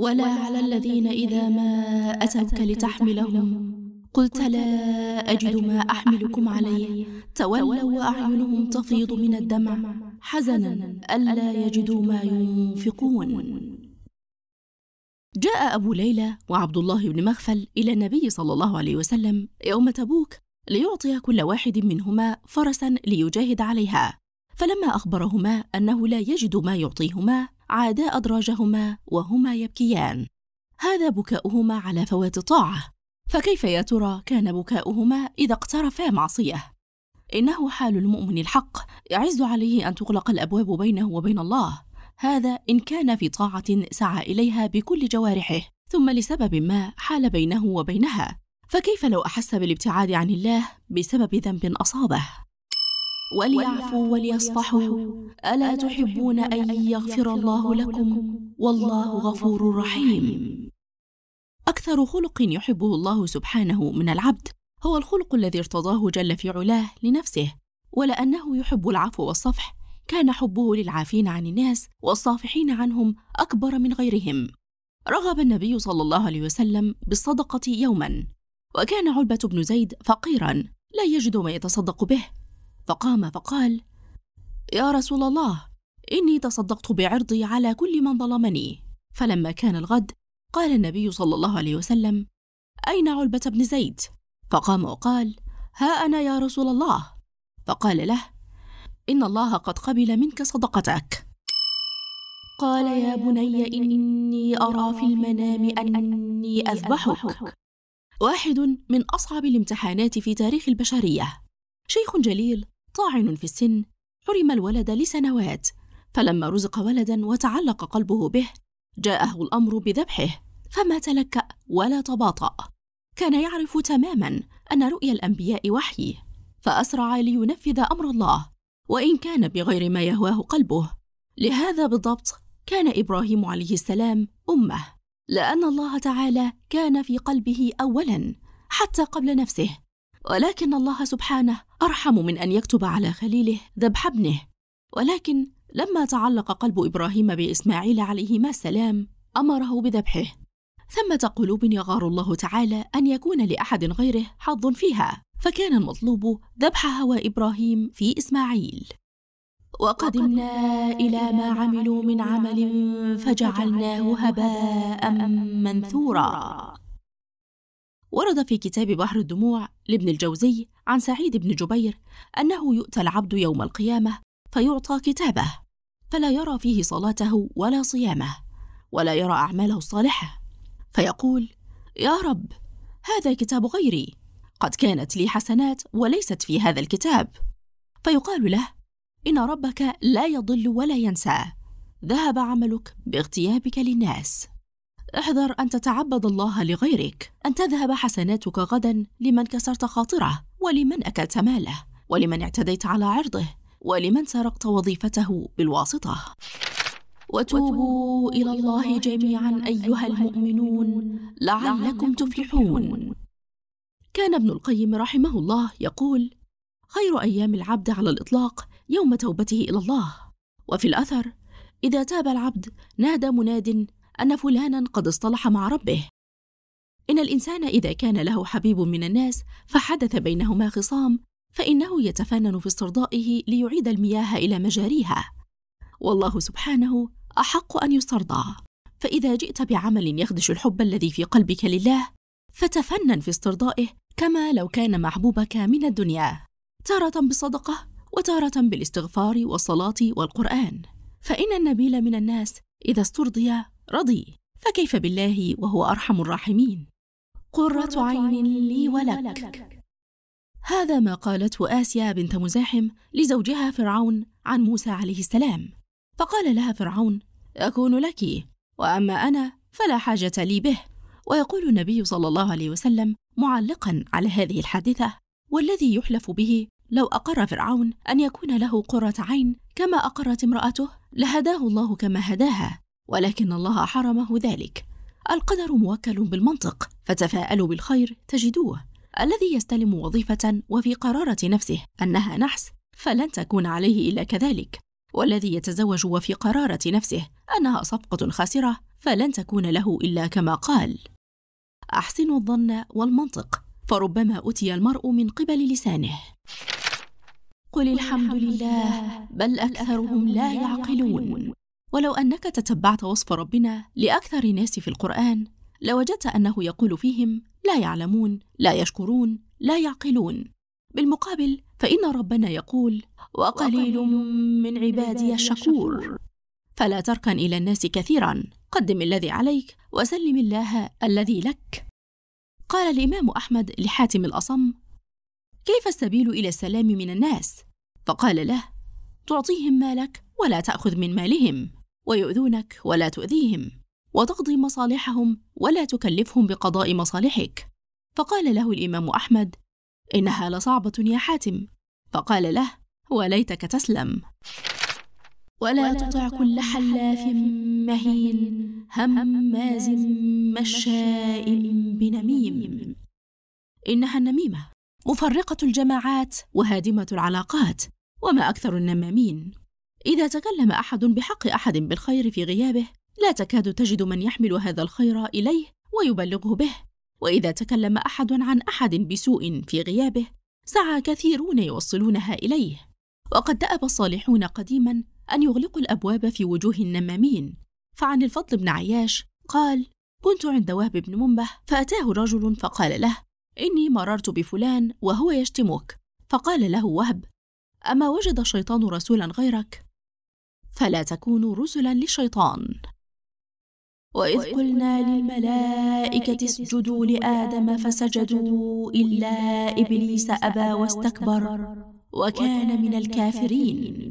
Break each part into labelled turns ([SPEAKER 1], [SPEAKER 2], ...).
[SPEAKER 1] ولا على الذين إذا ما أتوك لتحملهم قلت لا أجد ما أحملكم عليه تولوا وأعينهم تفيض من الدمع حزنا ألا يجدوا ما ينفقون جاء أبو ليلى وعبد الله بن مغفل إلى النبي صلى الله عليه وسلم يوم تبوك ليعطي كل واحد منهما فرسا ليجاهد عليها فلما أخبرهما أنه لا يجد ما يعطيهما عادا أدراجهما وهما يبكيان هذا بكاؤهما على فوات الطاعة فكيف يا ترى كان بكاؤهما إذا اقترفا معصية؟ إنه حال المؤمن الحق يعز عليه أن تغلق الأبواب بينه وبين الله هذا إن كان في طاعة سعى إليها بكل جوارحه ثم لسبب ما حال بينه وبينها فكيف لو أحس بالابتعاد عن الله بسبب ذنب أصابه؟ وليعفوا وليصفحوا ألا تحبون أن يغفر الله لكم والله غفور رحيم أكثر خلق يحبه الله سبحانه من العبد هو الخلق الذي ارتضاه جل في علاه لنفسه ولأنه يحب العفو والصفح كان حبه للعافين عن الناس والصافحين عنهم أكبر من غيرهم رغب النبي صلى الله عليه وسلم بالصدقة يوما وكان علبة بن زيد فقيرا لا يجد ما يتصدق به فقام فقال يا رسول الله اني تصدقت بعرضي على كل من ظلمني فلما كان الغد قال النبي صلى الله عليه وسلم اين علبه بن زيد فقام وقال ها انا يا رسول الله فقال له ان الله قد قبل منك صدقتك قال يا بني اني ارى في المنام اني اذبحك واحد من اصعب الامتحانات في تاريخ البشريه شيخ جليل طاعن في السن حرم الولد لسنوات فلما رزق ولدا وتعلق قلبه به جاءه الامر بذبحه فما تلكا ولا تباطا كان يعرف تماما ان رؤيا الانبياء وحي فاسرع لينفذ امر الله وان كان بغير ما يهواه قلبه لهذا بالضبط كان ابراهيم عليه السلام امه لان الله تعالى كان في قلبه اولا حتى قبل نفسه ولكن الله سبحانه أرحم من أن يكتب على خليله ذبح ابنه ولكن لما تعلق قلب إبراهيم بإسماعيل عليهما السلام أمره بذبحه ثمة قلوب يغار الله تعالى أن يكون لأحد غيره حظ فيها فكان المطلوب ذبح هوى إبراهيم في إسماعيل وقدمنا إلى ما عملوا من عمل فجعلناه هباء منثورا ورد في كتاب بحر الدموع لابن الجوزي عن سعيد بن جبير أنه يؤتى العبد يوم القيامة فيعطى كتابه فلا يرى فيه صلاته ولا صيامه ولا يرى أعماله الصالحة فيقول يا رب هذا كتاب غيري قد كانت لي حسنات وليست في هذا الكتاب فيقال له إن ربك لا يضل ولا ينسى ذهب عملك باغتيابك للناس احذر أن تتعبد الله لغيرك أن تذهب حسناتك غدا لمن كسرت خاطره ولمن أكلت ماله ولمن اعتديت على عرضه ولمن سرقت وظيفته بالواسطة وتوبوا إلى الله جميعا أيها المؤمنون لعلكم تفلحون كان ابن القيم رحمه الله يقول خير أيام العبد على الإطلاق يوم توبته إلى الله وفي الأثر إذا تاب العبد نادى مناد أن فلانا قد اصطلح مع ربه إن الإنسان إذا كان له حبيب من الناس فحدث بينهما خصام فإنه يتفنن في استرضائه ليعيد المياه إلى مجاريها والله سبحانه أحق أن يسترضى فإذا جئت بعمل يخدش الحب الذي في قلبك لله فتفنن في استرضائه كما لو كان محبوبك من الدنيا تارة بالصدقة وتارة بالاستغفار والصلاة والقرآن فإن النبيل من الناس إذا استرضي رضي فكيف بالله وهو أرحم الراحمين قرة عين لي ولك هذا ما قالته آسيا بنت مزاحم لزوجها فرعون عن موسى عليه السلام فقال لها فرعون أكون لك وأما أنا فلا حاجة لي به ويقول النبي صلى الله عليه وسلم معلقا على هذه الحادثة والذي يحلف به لو أقر فرعون أن يكون له قرة عين كما أقرت امرأته لهداه الله كما هداها ولكن الله حرمه ذلك القدر موكل بالمنطق فتفاءلوا بالخير تجدوه الذي يستلم وظيفة وفي قرارة نفسه أنها نحس فلن تكون عليه إلا كذلك والذي يتزوج وفي قرارة نفسه أنها صفقة خاسرة فلن تكون له إلا كما قال أحسنوا الظن والمنطق فربما أتي المرء من قبل لسانه قل الحمد لله بل أكثرهم لا يعقلون ولو أنك تتبعت وصف ربنا لأكثر الناس في القرآن لوجدت أنه يقول فيهم لا يعلمون لا يشكرون لا يعقلون بالمقابل فإن ربنا يقول وقليل من عبادي الشكور فلا تركن إلى الناس كثيرا قدم الذي عليك وسلم الله الذي لك قال الإمام أحمد لحاتم الأصم كيف السبيل إلى السلام من الناس؟ فقال له تعطيهم مالك ولا تأخذ من مالهم ويؤذونك ولا تؤذيهم وتقضي مصالحهم ولا تكلفهم بقضاء مصالحك فقال له الامام احمد انها لصعبه يا حاتم فقال له وليتك تسلم ولا, ولا تطع كل حلاف مهين هماز مشاء بنميم انها النميمه مفرقه الجماعات وهادمه العلاقات وما اكثر النمامين إذا تكلم أحد بحق أحد بالخير في غيابه لا تكاد تجد من يحمل هذا الخير إليه ويبلغه به وإذا تكلم أحد عن أحد بسوء في غيابه سعى كثيرون يوصلونها إليه وقد دأب الصالحون قديما أن يغلقوا الأبواب في وجوه النمامين فعن الفضل بن عياش قال كنت عند وهب بن منبه فأتاه رجل فقال له إني مررت بفلان وهو يشتمك فقال له وهب أما وجد الشيطان رسولا غيرك فلا تكونوا رسلا للشيطان وإذ قلنا للملائكة اسجدوا لآدم فسجدوا إلا إبليس أبى واستكبر وكان من الكافرين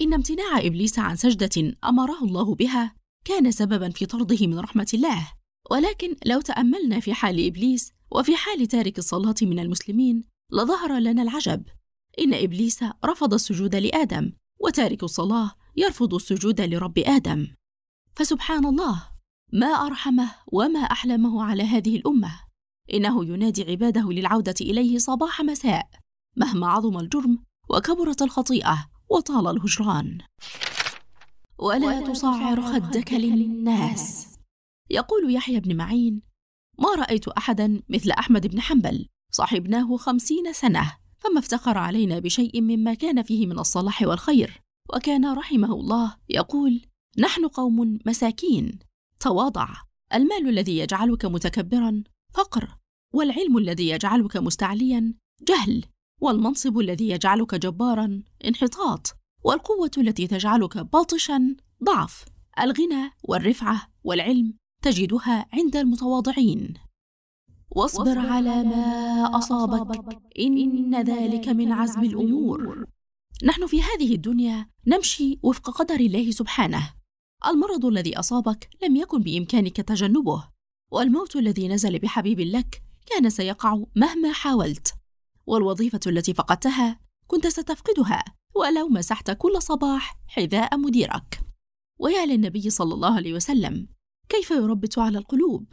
[SPEAKER 1] إن امتناع إبليس عن سجدة أمره الله بها كان سببا في طرده من رحمة الله ولكن لو تأملنا في حال إبليس وفي حال تارك الصلاة من المسلمين لظهر لنا العجب إن إبليس رفض السجود لآدم وتارك الصلاة يرفض السجود لرب آدم فسبحان الله ما أرحمه وما أحلمه على هذه الأمة إنه ينادي عباده للعودة إليه صباح مساء مهما عظم الجرم وكبرت الخطيئة وطال الهجران ولا تصعر خدك للناس يقول يحيى بن معين ما رأيت أحدا مثل أحمد بن حنبل صاحبناه خمسين سنة فما افتخر علينا بشيء مما كان فيه من الصلاح والخير وكان رحمه الله يقول نحن قوم مساكين تواضع المال الذي يجعلك متكبرا فقر والعلم الذي يجعلك مستعليا جهل والمنصب الذي يجعلك جبارا انحطاط والقوه التي تجعلك باطشا ضعف الغنى والرفعه والعلم تجدها عند المتواضعين واصبر على ما اصابك ان ذلك من عزم الامور نحن في هذه الدنيا نمشي وفق قدر الله سبحانه المرض الذي اصابك لم يكن بامكانك تجنبه والموت الذي نزل بحبيب لك كان سيقع مهما حاولت والوظيفه التي فقدتها كنت ستفقدها ولو مسحت كل صباح حذاء مديرك ويا للنبي صلى الله عليه وسلم كيف يربط على القلوب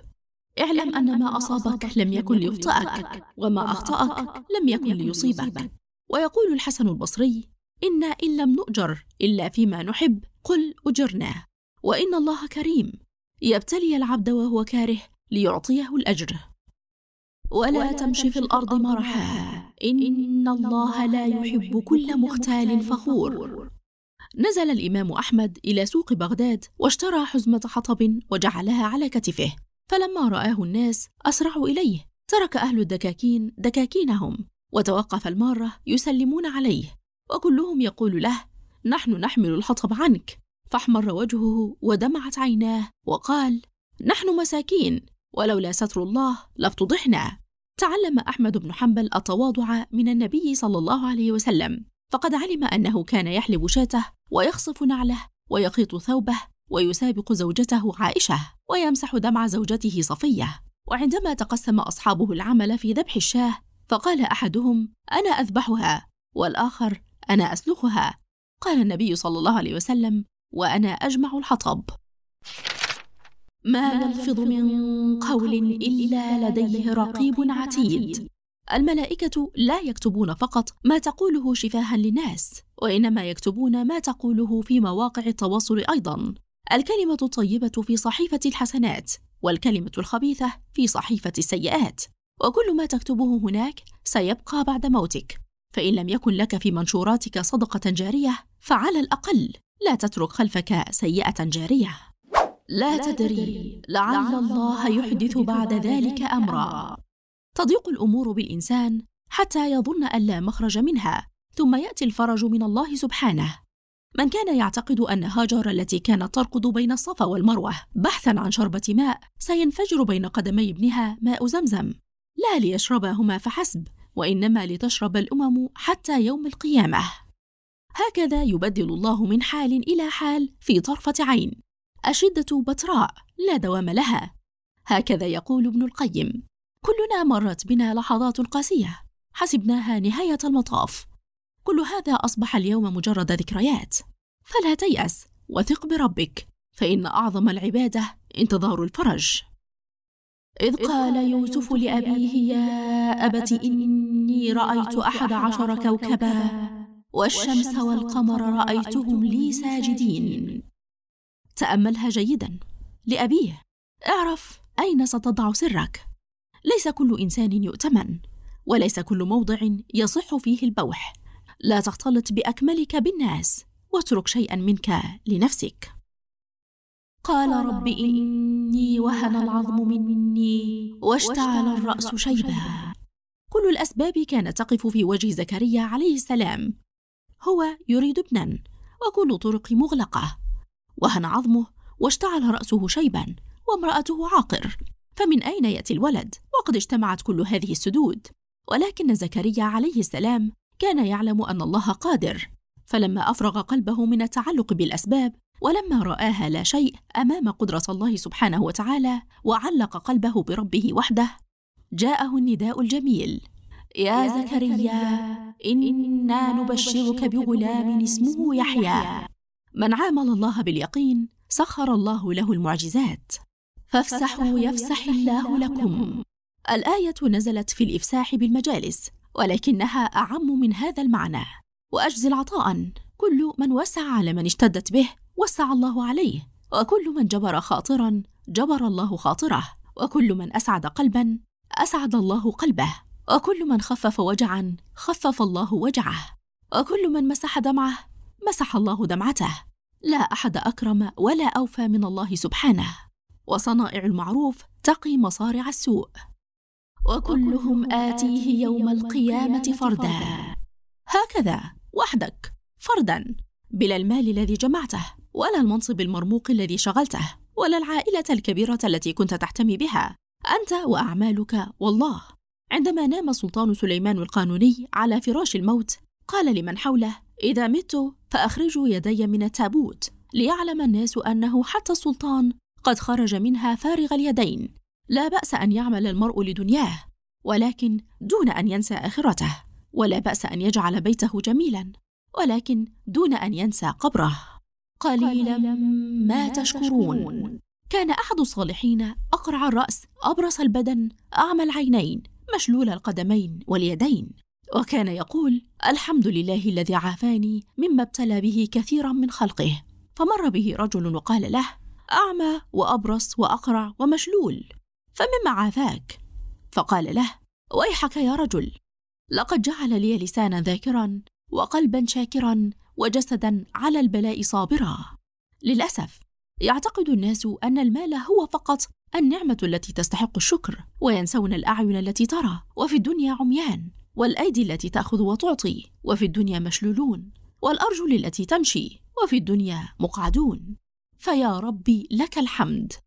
[SPEAKER 1] اعلم أن ما أصابك لم يكن ليخطئك وما أخطأك لم يكن ليصيبك ويقول الحسن البصري إنا إن لم نؤجر إلا فيما نحب قل أجرناه وإن الله كريم يبتلي العبد وهو كاره ليعطيه الأجر ولا, ولا تمشي في الأرض مرحا إن الله لا يحب كل مختال فخور نزل الإمام أحمد إلى سوق بغداد واشترى حزمة حطب وجعلها على كتفه فلما رآه الناس أسرعوا إليه ترك أهل الدكاكين دكاكينهم وتوقف المارة يسلمون عليه وكلهم يقول له نحن نحمل الحطب عنك فاحمر وجهه ودمعت عيناه وقال نحن مساكين ولولا ستر الله لافتضحنا تعلم احمد بن حنبل التواضع من النبي صلى الله عليه وسلم فقد علم انه كان يحلب شاته ويخصف نعله ويخيط ثوبه ويسابق زوجته عائشه ويمسح دمع زوجته صفيه وعندما تقسم اصحابه العمل في ذبح الشاه فقال احدهم انا اذبحها والاخر أنا أسلخها قال النبي صلى الله عليه وسلم وأنا أجمع الحطب ما نلفظ من قول إلا لديه رقيب عتيد الملائكة لا يكتبون فقط ما تقوله شفاها للناس وإنما يكتبون ما تقوله في مواقع التواصل أيضا الكلمة الطيبة في صحيفة الحسنات والكلمة الخبيثة في صحيفة السيئات وكل ما تكتبه هناك سيبقى بعد موتك فإن لم يكن لك في منشوراتك صدقة جارية فعلى الأقل لا تترك خلفك سيئة جارية لا تدري لعل الله يحدث بعد ذلك أمرا تضيق الأمور بالإنسان حتى يظن أن لا مخرج منها ثم يأتي الفرج من الله سبحانه من كان يعتقد أن هاجر التي كانت تركض بين الصفا والمروة بحثا عن شربة ماء سينفجر بين قدمي ابنها ماء زمزم لا ليشربهما فحسب وإنما لتشرب الأمم حتى يوم القيامة هكذا يبدل الله من حال إلى حال في طرفة عين الشدة بتراء لا دوام لها هكذا يقول ابن القيم كلنا مرت بنا لحظات قاسية حسبناها نهاية المطاف كل هذا أصبح اليوم مجرد ذكريات فلا تيأس وثق بربك فإن أعظم العبادة انتظار الفرج إذ قال يوسف لأبيه يا أبت إني رأيت أحد عشر كوكبا والشمس والقمر رأيتهم لي ساجدين تأملها جيدا لأبيه اعرف أين ستضع سرك ليس كل إنسان يؤتمن وليس كل موضع يصح فيه البوح لا تختلط بأكملك بالناس واترك شيئا منك لنفسك قال رب إني وهن العظم مني واشتعل الرأس شيبا كل الأسباب كانت تقف في وجه زكريا عليه السلام هو يريد ابنا وكل طرق مغلقة وهن عظمه واشتعل رأسه شيبا وامرأته عاقر فمن أين يأتي الولد وقد اجتمعت كل هذه السدود ولكن زكريا عليه السلام كان يعلم أن الله قادر فلما أفرغ قلبه من التعلق بالأسباب ولما رآها لا شيء أمام قدرة الله سبحانه وتعالى وعلق قلبه بربه وحده جاءه النداء الجميل يا زكريا إنا نبشرك بغلام اسمه يحيى من عامل الله باليقين سخر الله له المعجزات
[SPEAKER 2] فافسحوا يفسح
[SPEAKER 1] الله لكم الآية نزلت في الإفساح بالمجالس ولكنها أعم من هذا المعنى وأجزل عطاء كل من وسع على من اشتدت به وسع الله عليه وكل من جبر خاطرا جبر الله خاطره وكل من اسعد قلبا اسعد الله قلبه وكل من خفف وجعا خفف الله وجعه وكل من مسح دمعه مسح الله دمعته لا احد اكرم ولا اوفى من الله سبحانه وصنائع المعروف تقي مصارع السوء وكلهم اتيه يوم القيامه فردا هكذا وحدك فردا بلا المال الذي جمعته ولا المنصب المرموق الذي شغلته ولا العائلة الكبيرة التي كنت تحتمي بها أنت وأعمالك والله عندما نام السلطان سليمان القانوني على فراش الموت قال لمن حوله إذا مت فأخرجوا يدي من التابوت ليعلم الناس أنه حتى السلطان قد خرج منها فارغ اليدين لا بأس أن يعمل المرء لدنياه ولكن دون أن ينسى آخرته ولا بأس أن يجعل بيته جميلا ولكن دون أن ينسى قبره قليلا ما تشكرون كان أحد الصالحين أقرع الرأس أبرص البدن أعمى العينين مشلول القدمين واليدين وكان يقول الحمد لله الذي عافاني مما ابتلى به كثيرا من خلقه فمر به رجل وقال له أعمى وأبرص وأقرع ومشلول فمما عافاك فقال له ويحك يا رجل لقد جعل لي لسانا ذاكرا وقلبا شاكرا وجسدا على البلاء صابرا للأسف يعتقد الناس أن المال هو فقط النعمة التي تستحق الشكر وينسون الأعين التي ترى وفي الدنيا عميان والأيدي التي تأخذ وتعطي وفي الدنيا مشلولون والأرجل التي تمشي وفي الدنيا مقعدون فيا ربي لك الحمد